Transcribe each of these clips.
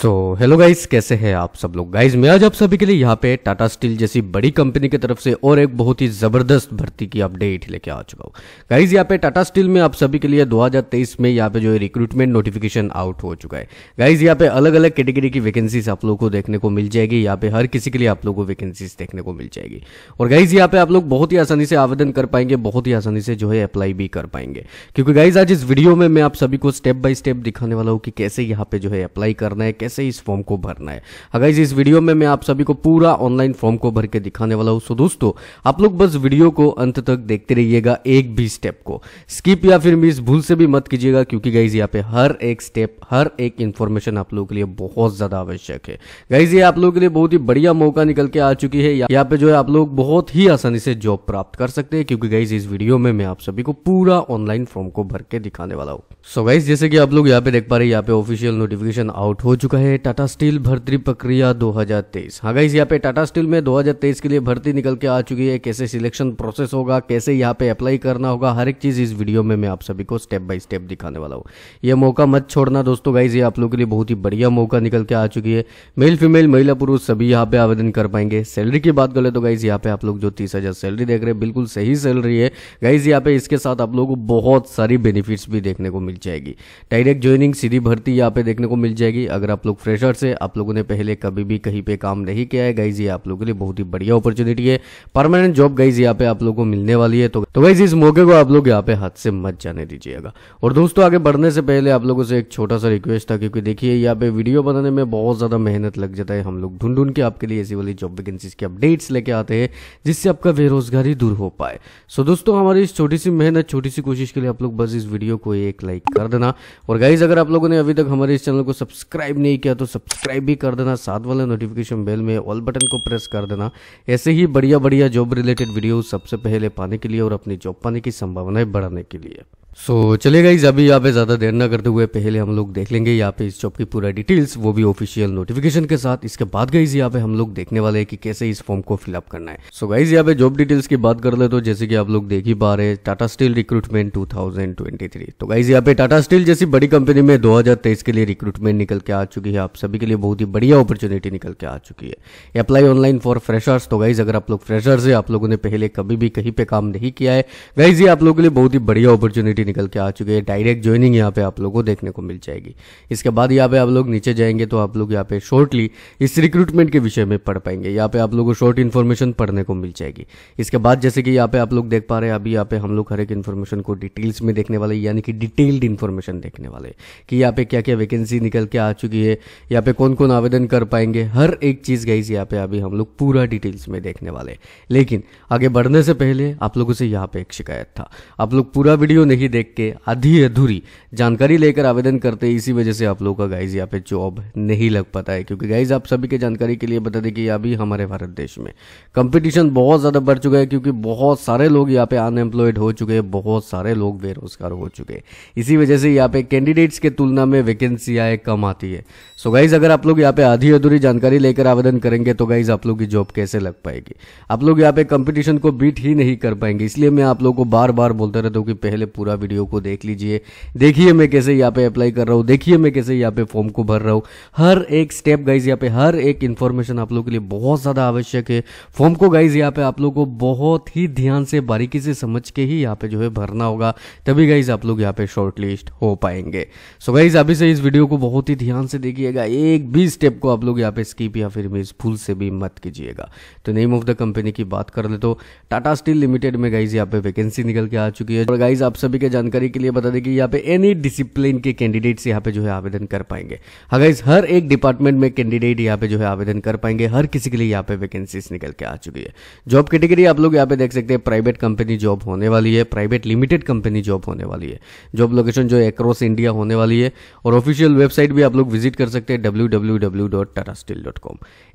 so hello guys कैसे हैं आप सब लोग गाइस मैं आज आप सभी के लिए यहाँ पे टाटा स्टील जैसी बड़ी कंपनी की तरफ से और एक बहुत ही ज़बरदस्त भर्ती की अपडेट लेके आ चुका हूँ गाइस यहाँ पे टाटा स्टील में आप सभी के लिए 2023 में यहाँ पे जो है रिक्रूटमेंट नोटिफिकेशन आउट हो चुका है गाइज यहाँ पे अलग अलग कैटेगरी की वैकेंसीज आप लोग को देखने को मिल जाएगी यहाँ पे हर किसी के लिए आप लोग को वैकेंसीज देखने को मिल जाएगी और गाइज यहाँ पे आप लोग बहुत ही आसानी से आवेदन कर पाएंगे बहुत ही आसानी से जो है अप्लाई भी कर पाएंगे क्योंकि गाइज आज इस वीडियो में मैं आप सभी को स्टेप बाय स्टेप दिखाने वाला हूँ कि कैसे यहाँ पे जो है अप्लाई करना है कैसे इस फॉर्म को भरना है अगर हाँ इस वीडियो में मैं आप सभी को पूरा ऑनलाइन फॉर्म को भर के दिखाने वाला हूँ सो दोस्तों आप लोग बस वीडियो को अंत तक देखते रहिएगा एक भी स्टेप को स्किप या फिर मिस भूल से भी मत कीजिएगा क्योंकि गाइज यहाँ पे हर एक स्टेप हर एक इन्फॉर्मेशन आप लोगों के लिए बहुत ज्यादा आवश्यक है गाइज ये आप लोगों के लिए बहुत ही बढ़िया मौका निकल के आ चुकी है यहाँ पे जो है आप लोग बहुत ही आसानी से जॉब प्राप्त कर सकते हैं क्योंकि गाइज इस वीडियो में मैं आप सभी को पूरा ऑनलाइन फॉर्म को भर के दिखाने वाला हूँ सो गाइज जैसे कि आप लोग यहाँ पे देख पा रहे हैं यहाँ पे ऑफिशियल नोटिफिकेशन आउट हो चुका है टाटा स्टील भर्ती प्रक्रिया 2023 हाँ गाइस यहाँ पे टाटा स्टील में 2023 के लिए भर्ती निकल के आ चुकी है कैसे सिलेक्शन प्रोसेस होगा कैसे यहाँ पे अप्लाई करना होगा हर एक चीज़ इस वीडियो में मैं आप सभी को स्टेप बाय स्टेप दिखाने वाला हूँ ये मौका मत छोड़ना दोस्तों गाइज ये आप लोग के लिए बहुत ही बढ़िया मौका निकल के आ चुकी है मेल फीमेल महिला पुरुष सभी यहाँ पे आवेदन कर पाएंगे सैलरी की बात करें तो गाइज यहाँ पे आप लोग जो तीस सैलरी देख रहे हैं बिल्कुल सही सैलरी है गाइज यहाँ पे इसके साथ आप लोगों को बहुत सारी बेनिफिट भी देखने को मिल जाएगी डायरेक्ट ज्वाइनिंग सीधी भर्ती यहाँ पे देखने को मिल जाएगी अगर अगर आप लोग फ्रेशर से आप लोगों ने पहले कभी भी कहीं पे काम नहीं किया है गाइज ये आप लोगों के लिए बहुत ही बढ़िया अपॉर्चुनिटी है परमानेंट जॉब गाइज यहाँ पे आप लोगों को मिलने वाली है तो, तो गाइज इस मौके को आप लोग यहाँ पे हाथ से मत जाने दीजिएगा और दोस्तों आगे बढ़ने से पहले आप लोगों से एक छोटा सा रिक्वेस्ट था क्योंकि देखिए यहाँ पे वीडियो बनाने में बहुत ज़्यादा मेहनत लग जाता है हम लोग ढूंढ ढूंढ के आपके लिए ऐसी वाली जॉब वैकेंसीज के अपडेट्स लेके आते हैं जिससे आपका बेरोजगारी दूर हो पाए सो दोस्तों हमारी इस छोटी सी मेहनत छोटी सी कोशिश के लिए आप लोग बस इस वीडियो को एक लाइक कर देना और गाइज अगर आप लोगों ने अभी तक हमारे इस चैनल को सब्सक्राइब नहीं किया तो सब्सक्राइब भी कर देना साथ वाले नोटिफिकेशन बेल में ऑल बटन को प्रेस कर देना ऐसे ही बढ़िया बढ़िया जॉब रिलेटेड वीडियो सबसे पहले पाने के लिए और अपनी जॉब पाने की संभावनाएं बढ़ाने के लिए सो so, चले गाइज अभी यहाँ पे ज़्यादा देर ना करते हुए पहले हम लोग देख लेंगे यहाँ पे इस जॉब की पूरा डिटेल्स वो भी ऑफिशियल नोटिफिकेशन के साथ इसके बाद गाइज यहाँ पे हम लोग देखने वाले हैं कि कैसे इस फॉर्म को फिलअप करना है सो गाइज यहाँ पे जॉब डिटेल्स की बात कर ले तो जैसे कि आप लोग देख ही पा रहे हैं टाटा स्टील रिक्रूटमेंट टू तो गाइज यहाँ पे टाटा स्टील जैसी बड़ी कंपनी में दो के लिए रिक्रूटमेंट निकल के आ चुकी है आप सभी के लिए बहुत ही बढ़िया अपॉर्चुनिटी निकल के आ चुकी है अप्लाई ऑनलाइन फॉर फ्रेशर्स तो गाइज अगर आप लोग फ्रेशर्स है आप लोगों ने पहले कभी भी कहीं पे काम नहीं किया है गाइज ये आप लोगों के लिए बहुत ही बढ़िया अपॉर्चुनिटी वैकेंटी निकल के आ चुकी है डायरेक्ट ज्वाइनिंग यहाँ पे आप लोगों को देखने को मिल जाएगी इसके बाद यहाँ पे आप लोग नीचे जाएंगे तो आप लोग यहाँ पे शॉर्टली इस रिक्रूटमेंट के विषय में पढ़ पाएंगे यहाँ पे आप लोग को शॉर्ट इन्फॉर्मेशन पढ़ने को मिल जाएगी इसके बाद जैसे कि यहाँ पे आप लोग देख पा रहे हैं अभी यहाँ पे हम लोग हर एक इन्फॉर्मेशन को डिटेल्स में देखने वाले यानी कि डिटेल्ड इन्फॉर्मेशन देखने वाले कि यहाँ पे क्या क्या वैकेंसी निकल के आ चुकी है यहाँ पे कौन कौन आवेदन कर पाएंगे हर एक चीज़ गई यहाँ पे अभी हम लोग पूरा डिटेल्स में देखने वाले लेकिन आगे बढ़ने से पहले आप लोगों से यहाँ पे एक शिकायत था आप लोग पूरा वीडियो नहीं देख के आधी अधूरी जानकारी लेकर आवेदन करते हैं इसी वजह से आप लोगों का गाइज यहाँ पे जॉब नहीं लग पाता है क्योंकि गाइज आप सभी के जानकारी के लिए बता दें कि अभी हमारे भारत देश में कंपटीशन बहुत ज़्यादा बढ़ चुका है क्योंकि बहुत सारे लोग यहाँ पे अनएम्प्लॉयड हो चुके हैं बहुत सारे लोग बेरोजगार हो चुके हैं इसी वजह से यहाँ पे कैंडिडेट्स के तुलना में वैकेंसी आए कम आती है सो so गाइज अगर आप लोग यहाँ पे आधी अधूरी जानकारी लेकर आवेदन करेंगे तो गाइज आप लोग की जॉब कैसे लग पाएगी आप लोग यहाँ पे कंपटीशन को बीट ही नहीं कर पाएंगे इसलिए मैं आप लोग को बार बार बोलता रहता हूँ कि पहले पूरा वीडियो को देख लीजिए देखिए मैं कैसे यहाँ पे अप्लाई कर रहा हूँ देखिए मैं कैसे यहाँ पे फॉर्म को भर रहा हूँ हर एक स्टेप गाइज यहाँ पे हर एक इन्फॉर्मेशन आप लोग के लिए बहुत ज़्यादा आवश्यक है फॉर्म को गाइज यहाँ पे आप लोग को बहुत ही ध्यान से बारीकी से समझ के ही यहाँ पे जो है भरना होगा तभी गाइज आप लोग यहाँ पे शॉर्ट हो पाएंगे सो गाइज अभी से इस वीडियो को बहुत ही ध्यान से देखिएगा एक भी स्टेप को आप लोग यहाँ पे स्कीप या फिर मिस भूल से भी मत कीजिएगा तो नेम ऑफ द कंपनी की बात कर ले तो टाटा स्टील लिमिटेड में गाइज यहाँ पे वैकेंसी निकल के आ चुकी है और गाइज आप सभी के जानकारी के लिए बता दें कि यहाँ पे एनी डिसिप्लिन के कैंडिडेट्स यहाँ पे जो है आवेदन कर पाएंगे अगर हर एक डिपार्टमेंट में कैंडिडेट यहाँ पे जो है आवेदन कर पाएंगे हर किसी के लिए यहाँ पे वैकेंसीज निकल के आ चुकी है जॉब कैटेगरी आप लोग यहाँ पे देख सकते हैं प्राइवेट कंपनी जॉब होने वाली है प्राइवेट लिमिटेड कंपनी जॉब होने वाली है जॉब लोकेशन जो है अक्रॉस इंडिया होने वाली है और ऑफिशियल वेबसाइट भी आप लोग विजिट कर सकते हैं डब्ल्यू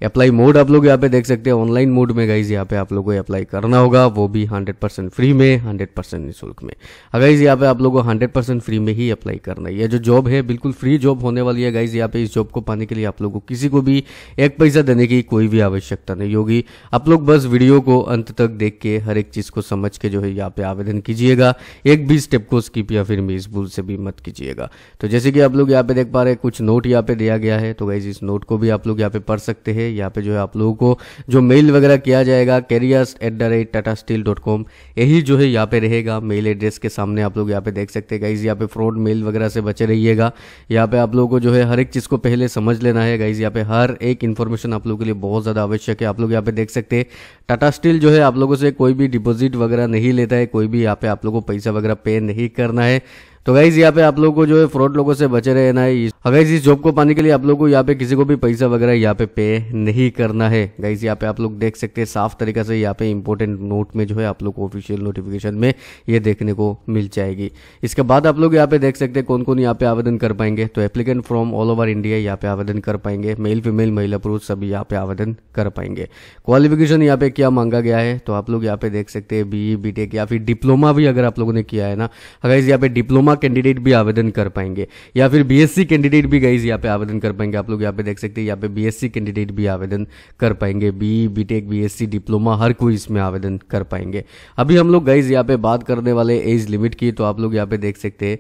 अप्लाई मोड आप लोग यहाँ पे देख सकते हैं ऑनलाइन मोड में गाइज यहाँ पे आप लोग को अप्लाई करना होगा वो भी हंड्रेड फ्री में हंड्रेड परसेंट निःशुल्क में अगर यहाँ पे आप लोगों को हंड्रेड परसेंट फ्री में ही अप्लाई करना है ये जो जॉब है बिल्कुल फ्री जॉब होने वाली है गाइज यहाँ पे इस जॉब को पाने के लिए आप लोगों को किसी को भी एक पैसा देने की कोई भी आवश्यकता नहीं होगी आप लोग बस वीडियो को अंत तक देख के हर एक चीज़ को समझ के जो है यहाँ पे आवेदन कीजिएगा एक भी स्टेप को स्किप या फिर मिस भूल से भी मत कीजिएगा तो जैसे कि आप लोग यहाँ पे देख पा रहे हैं कुछ नोट यहाँ पे दिया गया है तो गाइज इस नोट को भी आप लोग यहाँ पे पढ़ सकते हैं यहाँ पे जो है आप लोगों को जो मेल वगैरह किया जाएगा careers at the rate Tata steel dot com यही जो है यहाँ पे रहेगा मेल एड्रेस के सामने आप आप लोग यहाँ पे देख सकते हैं गाइज यहाँ पे फ्रॉड मेल वगैरह से बचे रहिएगा यहाँ पे आप लोगों को जो है हर एक चीज़ को पहले समझ लेना है गाइज यहाँ पे हर एक इन्फॉर्मेशन आप लोगों के लिए बहुत ज़्यादा आवश्यक है आप लोग यहाँ पे देख सकते हैं टाटा स्टील जो है आप लोगों से कोई भी डिपोजिट वगैरह नहीं लेता है कोई भी यहाँ पे आप लोगों को पैसा वगैरह पे नहीं करना है तो गाइज यहाँ पे आप लोगों को जो है फ्रॉड लोगों से बचे रहना है अगर इस जॉब को पाने के लिए आप लोगों को यहाँ पे किसी को भी पैसा वगैरह यहाँ पे पे नहीं करना है गाइज यहाँ पे आप लोग देख सकते हैं साफ तरीका से यहाँ पे इम्पोर्टेंट नोट में जो है आप लोग को ऑफिशियल नोटिफिकेशन में ये देखने को मिल जाएगी इसके बाद आप लोग यहाँ पे देख सकते हैं कौन कौन यहाँ पे आवेदन कर पाएंगे तो applicant from all over India यहाँ पे आवेदन कर पाएंगे मेल फीमेल महिला पुरुष सभी यहाँ पे आवेदन कर पाएंगे क्वालिफिकेशन यहाँ पे क्या मांगा गया है तो आप लोग यहाँ पे देख सकते हैं बीई बीटेक या फिर डिप्लोमा भी अगर आप लोगों ने किया है ना अगर यहाँ पे डिप्लोमा कैंडिडेट भी आवेदन कर पाएंगे या फिर बीएससी कैंडिडेट भी गाइज यहाँ पे आवेदन कर पाएंगे आप लोग यहाँ पे देख सकते हैं यहाँ पे बीएससी कैंडिडेट भी आवेदन कर पाएंगे बी बीटेक बीएससी डिप्लोमा हर कोई इसमें आवेदन कर पाएंगे अभी हम लोग गाइज यहाँ पे बात करने वाले एज लिमिट की तो आप लोग यहाँ पे देख सकते हैं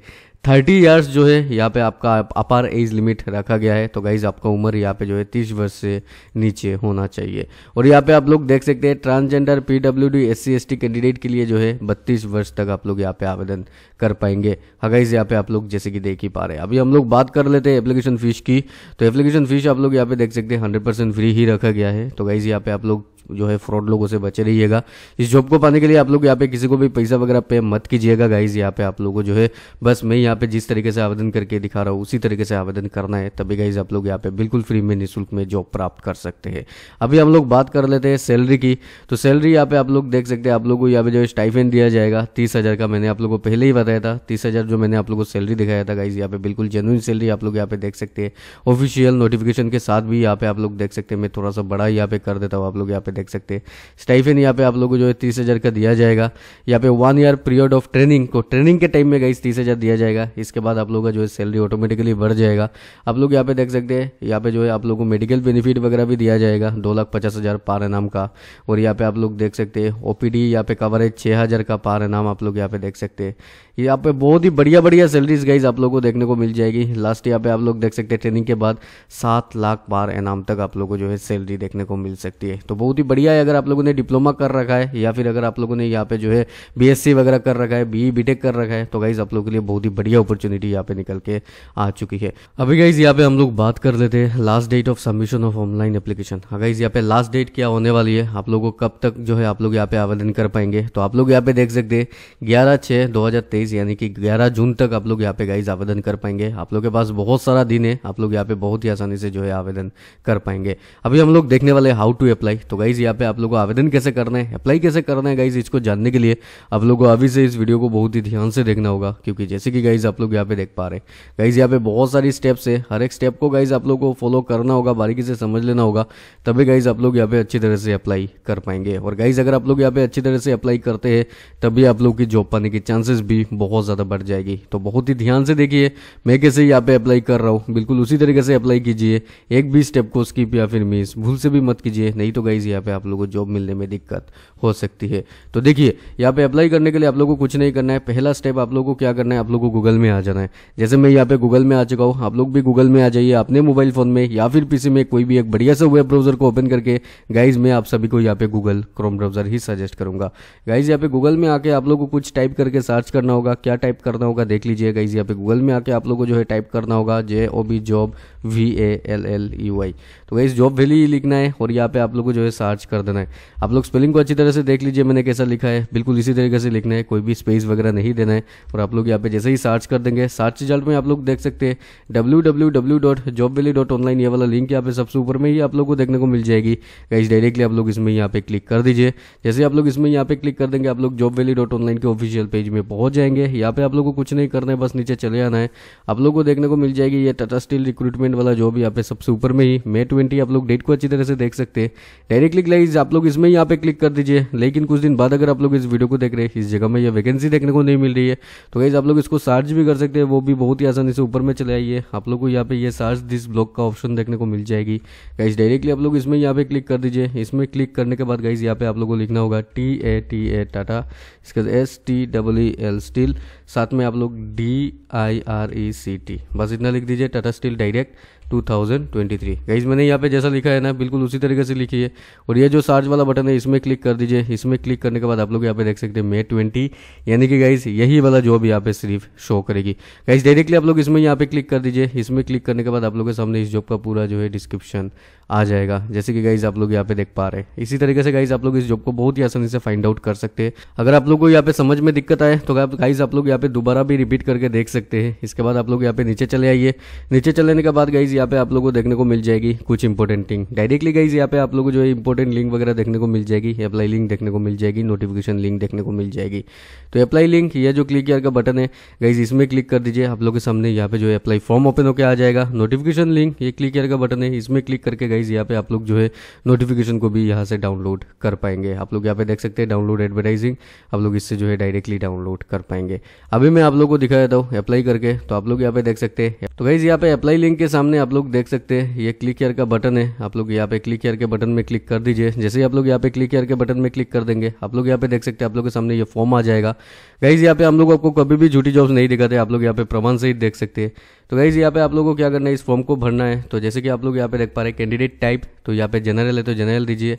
थर्टी ईयर्स जो है यहाँ पे आपका अपार एज लिमिट रखा गया है तो गाइज आपका उम्र यहाँ पे जो है तीस वर्ष से नीचे होना चाहिए और यहाँ पे आप लोग देख सकते हैं transgender P W D S C S T candidate के लिए जो है बत्तीस वर्ष तक आप लोग यहाँ पे आवेदन कर पाएंगे हाँ यहाँ पे आप लोग जैसे कि देख ही पा रहे हैं अभी हम लोग बात कर लेते हैं एप्लीकेशन फीस की तो एप्लीकेशन फीस आप लोग यहाँ पे देख सकते हैं हंड्रेड परसेंट फ्री ही रखा गया है तो गाइज यहाँ पे आप लोग जो है फ्रॉड लोगों से बचे रहिएगा इस जॉब को पाने के लिए आप लोग यहाँ पे किसी को भी पैसा वगैरह पे मत कीजिएगा गाइज यहाँ पे आप लोगों को जो है बस मैं यहाँ पे जिस तरीके से आवेदन करके दिखा रहा हूँ उसी तरीके से आवेदन करना है तभी गाइज आप लोग यहाँ पे बिल्कुल फ्री में निःशुल्क में जॉब प्राप्त कर सकते हैं अभी हम लोग बात कर लेते हैं सैलरी की तो सैलरी यहाँ पे आप लोग देख सकते हैं आप लोग को यहाँ पे जो है स्टाइफेन दिया जाएगा तीस हजार का मैंने आप लोग को पहले ही बताया था तीस हजार जो मैंने आप लोग को सैलरी दिखाया था गाइज यहाँ पे बिल्कुल जेनुइन सैलरी आप लोग यहाँ पे देख सकते हैं ऑफिशियल नोटिफिकेशन के साथ भी यहाँ पे आप लोग देख सकते हैं मैं थोड़ा सा बड़ा यहाँ पे कर देता हूँ आप लोग यहाँ पे देख सकते हैं स्टाइफिन यहाँ पे आप लोगों को जो है तीस हज़ार का दिया जाएगा यहाँ पे one year period of training को ट्रेनिंग के टाइम में गई तीस हज़ार दिया जाएगा इसके बाद आप लोगों का जो है सैलरी ऑटोमेटिकली बढ़ जाएगा आप लोग यहाँ पे देख सकते हैं यहाँ पे जो है आप लोग को मेडिकल बेनिफिट वगैरह भी दिया जाएगा दो लाख पचास हज़ार पार इनाम का और यहाँ पे आप लोग देख सकते हैं ओ पी डी यहाँ पे कवरेज छः हज़ार का पार इनाम आप लोग यहाँ पे देख सकते हैं यहाँ पे बहुत ही बढ़िया बढ़िया सैलरीज गाइज आप लोग को देखने को मिल जाएगी लास्ट यहाँ पे आप लोग देख सकते हैं ट्रेनिंग के बाद सात लाख पार इनाम तक आप लोग को जो है सैलरी देखने को मिल सकती है तो बहुत ही बढ़िया है अगर आप लोगों ने डिप्लोमा कर रखा है या फिर अगर आप लोगों ने यहाँ पे जो है बीएससी वगैरह कर रखा है बी बीटेक e, कर रखा है तो गाइज आप लोगों के लिए बहुत ही बढ़िया अपॉर्चुनिटी यहाँ पे निकल के आ चुकी है अभी गाइज यहाँ पे हम लोग बात कर लेते हैं last date of submission of online application guys यहाँ पे लास्ट डेट क्या होने वाली है आप लोगों को कब तक जो है आप लोग यहाँ पे आवेदन कर पाएंगे तो आप लोग यहाँ पे देख सकते हैं ग्यारह छः दो यानी कि ग्यारह जून तक आप लोग यहाँ पे गाइज आवेदन कर पाएंगे आप लोग के पास बहुत सारा दिन है आप लोग यहाँ पे बहुत ही आसानी से जो है आवेदन कर पाएंगे अभी हम लोग देखने वाले हाउ टू अप्लाई तो गाइज गाइज यहाँ पे आप लोग को आवेदन कैसे करना है अप्लाई कैसे करना है गाइज इसको जानने के लिए आप लोगों को अभी से इस वीडियो को बहुत ही ध्यान से देखना होगा क्योंकि जैसे कि गाइज आप लोग यहाँ पे देख पा रहे हैं गाइज यहाँ पे बहुत सारी स्टेप्स है हर एक स्टेप को गाइज आप लोग को फॉलो करना होगा बारीकी से समझ लेना होगा तभी गाइज आप लोग यहाँ पे अच्छी तरह से अप्लाई कर पाएंगे और गाइज अगर आप लोग यहाँ पे अच्छी तरह से अप्लाई करते हैं तभी आप लोग की जॉब पाने की चांसेस भी बहुत ज़्यादा बढ़ जाएगी तो बहुत ही ध्यान से देखिए मैं कैसे यहाँ पे अप्लाई कर रहा हूँ बिल्कुल उसी तरीके से अप्लाई कीजिए एक भी स्टेप को स्कीप या फिर मिस भूल से भी मत कीजिए नहीं तो गाइज यहाँ पे आप लोगों को जॉब मिलने में दिक्कत हो सकती है तो देखिए यहाँ पे अप्लाई करने के लिए आप लोगों को कुछ नहीं करना है पहला स्टेप आप लोगों को क्या करना है आप लोगों को गूगल में आ जाना है जैसे मैं यहाँ पे गूगल में आ चुका हूँ आप लोग भी गूगल में आ जाइए अपने मोबाइल फोन में या फिर पीसी में कोई भी एक बढ़िया सा वेब ब्राउजर को ओपन करके गाइज मैं आप सभी को यहाँ पे गूगल क्रोम ब्राउजर ही सजेस्ट करूंगा गाइज यहाँ पे गूगल में आके आप लोग को कुछ टाइप करके सर्च करना होगा क्या टाइप करना होगा देख लीजिए गाइज यहाँ पे गूगल में आके आप लोग को जो है टाइप करना होगा J O B job V A L L U I तो गाइज जॉब वैली लिखना है और यहाँ पे आप लोग को जो है सर्च लार्ज कर देना है आप लोग स्पेलिंग को अच्छी तरह से देख लीजिए मैंने कैसा लिखा है बिल्कुल इसी तरीके से लिखना है कोई भी स्पेस वगैरह नहीं देना है और आप लोग यहाँ पे जैसे ही सर्च कर देंगे सर्च रिजल्ट में आप लोग देख सकते हैं W W W dot job valley dot online ये वाला लिंक यहाँ पे सबसे ऊपर में ही आप लोग को देखने को मिल जाएगी गाइज डायरेक्टली आप लोग इसमें यहाँ पे क्लिक कर दीजिए जैसे आप लोग इसमें यहाँ पे क्लिक कर देंगे आप लोग जॉब वैली डॉट ऑनलाइन के ऑफिशियल पेज में पहुंच जाएंगे यहाँ पे आप लोग को कुछ नहीं करना है बस नीचे चले आना है आप लोग को देखने को मिल जाएगी ये टाटा स्टील रिक्रूटमेंट वाला जॉब यहाँ पे सबसे ऊपर में ही मे ट्वेंटी आप लोग डेट को अच्छी तरह से देख सकते हैं डायरेक्टली गाइज आप लोग इसमें यहाँ पे क्लिक कर दीजिए लेकिन कुछ दिन बाद अगर आप लोग इस वीडियो को देख रहे हैं इस जगह में यह वैकेंसी देखने को नहीं मिल रही है तो गाइज आप लोग इसको सर्च भी कर सकते हैं वो भी बहुत ही आसानी से ऊपर में चले आइए आप लोग को यहाँ पे ये सर्च दिस ब्लॉक का ऑप्शन देखने को मिल जाएगी गाइज डायरेक्टली आप लोग इसमें यहाँ पे क्लिक कर दीजिए इसमें क्लिक करने के बाद गाइज यहाँ पे आप लोग को लिखना होगा T A T A Tata इसके S T double L steel साथ में आप लोग D I R E C T बस इतना लिख दीजिए टाटा स्टील डायरेक्ट 2023 गाइज मैंने यहाँ पे जैसा लिखा है ना बिल्कुल उसी तरीके से लिखी है और ये जो सर्च वाला बटन है इसमें क्लिक कर दीजिए इसमें क्लिक करने के बाद आप लोग यहाँ पे देख सकते हैं मे 20 यानी कि गाइज यही वाला जॉब यहाँ पे सिर्फ शो करेगी गाइज डायरेक्टली आप लोग इसमें यहाँ पे क्लिक कर दीजिए इसमें क्लिक करने के बाद आप लोग के सामने इस जॉब का पूरा जो है डिस्क्रिप्शन आ जाएगा जैसे कि गाइज आप लोग यहाँ पे देख पा रहे हैं इसी तरीके से गाइज आप लोग इस जॉब को बहुत ही आसानी से फाइंड आउट कर सकते हैं अगर आप लोग को यहाँ पे समझ में दिक्कत आए तो गाइज आप लोग यहाँ पे दोबारा भी रिपीट करके देख सकते हैं इसके बाद आप लोग यहाँ पे नीचे चले आइए नीचे चलने के बाद गाइज यहाँ पे आप लोग को देखने को मिल जाएगी कुछ इंपॉर्टेंट थिंग डायरेक्टली गाइज यहाँ पे आप लोग जो है इंपॉर्टेंट लिंक वगैरह देखने को मिल जाएगी अप्लाई लिंक देखने को मिल जाएगी नोटिफिकेशन लिंक देखने को मिल जाएगी तो अप्लाई लिंक ये जो क्लिक किया का बटन है गाइज इसमें क्लिक कर दीजिए आप लोग के सामने यहाँ पे जो है अप्लाई फॉर्म ओपन होकर आ जाएगा नोटिफिकेशन लिंक ये क्लिक ईयर का बटन है इसमें क्लिक करके गाइज यहाँ पे आप लोग जो है नोटिफिकेशन को भी यहाँ से डाउनलोड कर पाएंगे आप लोग यहाँ पे देख सकते हैं डाउनलोड एडवर्टाइजिंग आप लोग इससे जो है डायरेक्टली डाउनलोड कर पाएंगे अभी मैं आप लोग को दिखा देता हूँ अप्लाई करके तो आप लोग यहाँ पे देख सकते हैं तो गाइज यहाँ पे अप्लाई लिंक के सामने आप लोग देख सकते हैं ये क्लिक हेयर का बटन है आप लोग यहाँ पे क्लिक हेयर के बटन में क्लिक कर दीजिए जैसे ही आप लोग यहाँ पे क्लिक हेयर के बटन में क्लिक कर देंगे आप लोग यहाँ पे देख सकते हैं आप लोग के सामने ये फॉर्म आ जाएगा गाइज यहाँ पे हम लोग आपको कभी भी झूठी जॉब नहीं दिखाते आप लोग यहाँ पे प्रमाण सहित देख सकते हैं तो गाइज़ यहाँ पे आप लोगों को क्या करना है इस फॉर्म को भरना है तो जैसे कि आप लोग यहाँ पे देख पा रहे हैं कैंडिडेट टाइप तो यहाँ पे जनरल है तो जनरल दीजिए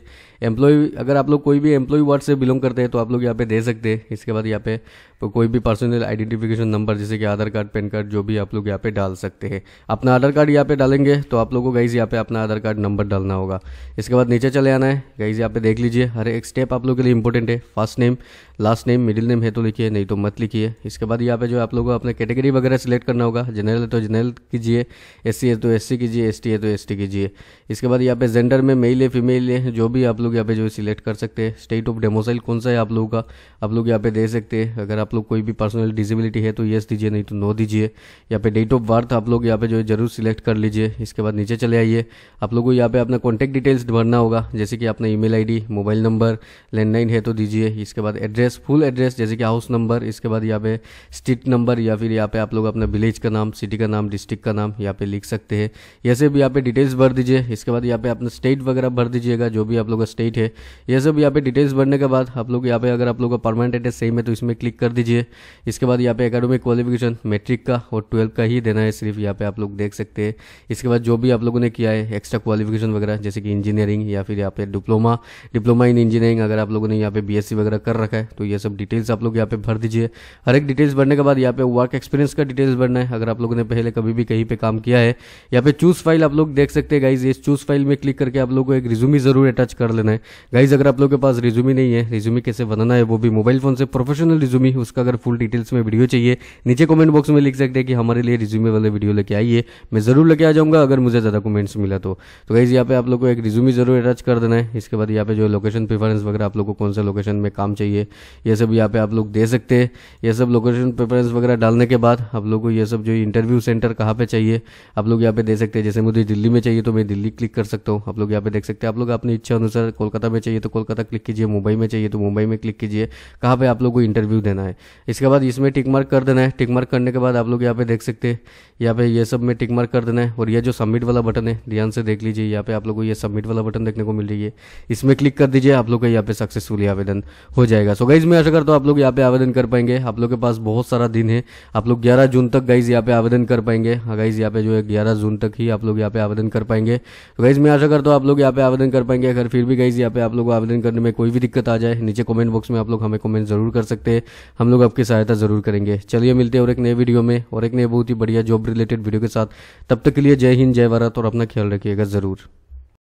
एम्प्लॉय अगर आप लोग कोई भी एम्प्लॉय वार्ड से बिलोंग करते हैं तो आप लोग यहाँ पे दे सकते हैं इसके बाद यहाँ पे तो कोई भी पर्सनल आइडेंटिफिकेशन नंबर जैसे कि आधार कार्ड पैन कार्ड जो भी आप लोग यहाँ पे डाल सकते हैं अपना आधार कार्ड यहाँ पे डालेंगे तो आप लोगों को गाइज यहाँ पे अपना आधार कार्ड नंबर डालना होगा इसके बाद नीचे चले आना है गाइज यहाँ पे देख लीजिए हर एक स्टेप आप लोग के लिए इंपॉर्टेंट है first name last name middle name है तो लिखिए नहीं तो मत लिखिए इसके बाद यहाँ पे जो आप लोगों को अपने कैटेगरी वगैरह सेलेक्ट करना होगा जनरल है तो जनरल कीजिए एस है तो एस कीजिए एस है तो एस कीजिए इसके बाद यहाँ पे जेंडर में मेल है फीमेल है जो भी आप लोग यहाँ पे जो सिलेक्ट कर सकते हैं स्टेट ऑफ डेमोसाइल कौन सा है आप लोगों का आप लोग यहाँ पे दे सकते हैं अगर आप लोग कोई भी पर्सनल डिजेबिलिटी है तो येस दीजिए नहीं तो नो दीजिए यहाँ पे डेट ऑफ बर्थ आप लोग यहाँ पे जो है जरूर सिलेक्ट कर लीजिए इसके बाद नीचे चले आइए आप लोगों को यहाँ पे अपना कॉन्टैक्ट डिटेल्स भरना होगा जैसे कि अपना email ID mobile number landline है तो दीजिए इसके बाद एड्रेस फुल एड्रेस जैसे कि हाउस नंबर इसके बाद यहाँ पे स्ट्रीट नंबर या फिर यहाँ पे आप लोग अपना विलेज का नाम सिटी का नाम डिस्ट्रिक्ट का नाम यहाँ पे लिख सकते हैं ये सब यहाँ पे डिटेल्स भर दीजिए इसके बाद यहाँ पे अपना स्टेट वगैरह भर दीजिएगा जो भी आप लोग का स्टेट है ये सब यहाँ पे डिटेल्स भरने के बाद आप लोग यहाँ पे अगर आप लोग का परमानेंट एड्रेस सेम है तो इसमें क्लिक कर दीजिए इसके बाद यहाँ पे एकेडमिक क्वालिफिकेशन मेट्रिक का और ट्वेल्व का ही देना है सिर्फ यहाँ पे आप लोग देख सकते हैं इसके बाद जो भी आप लोगों ने किया है एक्स्ट्रा क्वालिफिकेशन वगैरह जैसे कि इंजीनियरिंग या फिर यहाँ पे डिप्लोमा डिप्लोमा इन इंजीनियरिंग अगर आप लोगों ने यहाँ पे बी वगैरह कर रखा है तो ये सब डिटेल्स आप लोग यहाँ पे भर दीजिए हर एक डिटेल्स भरने के बाद यहाँ पे वर्क एक्सपीरियंस का डिटेल्स भरना है अगर आप लोगों ने पहले कभी भी कहीं पर काम किया है यहाँ पे चूज फाइल आप लोग देख सकते हैं गाइज इस चूज फाइल में क्लिक करके आप लोगों को एक रिज्यूमी जरूर अटैच कर लेना है गाइज अगर आप लोग के पास रिज्यूमी नहीं है रिज्यूमी कैसे बनाना है वो भी मोबाइल फोन से प्रोफेशनल रिज्यूमी उसका अगर फुल डिटेल्स में वीडियो चाहिए नीचे कमेंट बॉक्स में लिख सकते हैं कि हमारे लिए रिज्यूमे वाले वीडियो लेके आइए मैं ज़रूर लेके आ जाऊँगा अगर मुझे ज़्यादा कमेंट्स मिला तो तो गाइज़ यहाँ पे आप लोग को एक रिज्यूमे ज़रूर अटैच कर देना है इसके बाद यहाँ पे जो लोकेशन प्रेफरेंस वगैरह आप लोग को कौन सा लोकेशन में काम चाहिए यह सब यहाँ पे आप लोग दे सकते हैं यह सब लोकेशन प्रेफरेंस वगैरह डालने के बाद आप लोग को यह सब जो इंटरव्यू सेंटर कहाँ पे चाहिए आप लोग यहाँ पे दे सकते हैं जैसे मुझे दिल्ली में चाहिए तो मैं दिल्ली क्लिक कर सकता हूँ आप लोग यहाँ पे देख सकते हैं आप लोग अपनी इच्छा अनुसार कोलकाता में चाहिए तो कोलकाता क्लिक कीजिए मुंबई में चाहिए तो मुंबई में क्लिक कीजिए कहाँ पे आप लोग को इंटरव्यू देना है इसके बाद इसमें टिक मार्क कर देना है टिक मार्क करने के बाद आप लोग यहाँ पे देख सकते हैं यहाँ पे ये सब में टिक मार्क कर देना है और ये जो सबमिट वाला बटन है ध्यान से देख लीजिए यहाँ पे आप लोग को ये सबमिट वाला बटन देखने को मिल रही है इसमें क्लिक कर दीजिए आप लोग का यहाँ पे सक्सेसफुली आवेदन हो जाएगा सो गाइज में आशा करता हूँ आप लोग यहाँ पे आवेदन कर पाएंगे आप लोग के पास बहुत सारा दिन है आप लोग ग्यारह जून तक गाइज यहाँ पे आवेदन कर पाएंगे गाइज यहाँ पे जो है ग्यारह जून तक ही आप लोग यहाँ पे आवेदन कर पाएंगे गाइज में आशा करता हूँ आप लोग यहाँ पे आवेदन कर पाएंगे अगर फिर भी गाइज यहाँ पे आप लोग आवेदन करने में कोई भी दिक्कत आ जाए नीचे कॉमेंट बॉक्स में आप लोग हमें कॉमेंट जरूर कर सकते हैं हम हम लोग आपकी सहायता ज़रूर करेंगे चलिए मिलते हैं और एक नए वीडियो में और एक नए बहुत ही बढ़िया जॉब रिलेटेड वीडियो के साथ तब तक के लिए जय हिंद जय भारत और अपना ख्याल रखिएगा ज़रूर